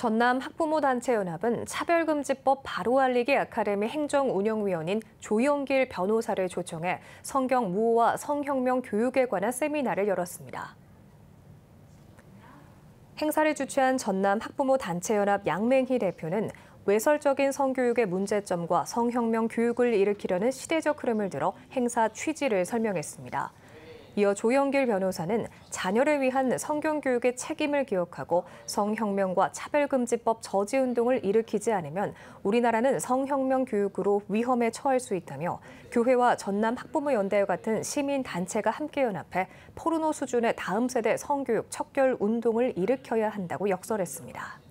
전남 학부모단체연합은 차별금지법 바로 알리기 아카데미 행정운영위원인 조영길 변호사를 초청해 성경 무호와 성혁명 교육에 관한 세미나를 열었습니다. 행사를 주최한 전남 학부모단체연합 양맹희 대표는 외설적인 성교육의 문제점과 성혁명 교육을 일으키려는 시대적 흐름을 들어 행사 취지를 설명했습니다. 이어 조영길 변호사는 자녀를 위한 성경교육의 책임을 기억하고 성혁명과 차별금지법 저지운동을 일으키지 않으면 우리나라는 성혁명 교육으로 위험에 처할 수 있다며 교회와 전남 학부모연대와 같은 시민단체가 함께 연합해 포르노 수준의 다음 세대 성교육 척결 운동을 일으켜야 한다고 역설했습니다.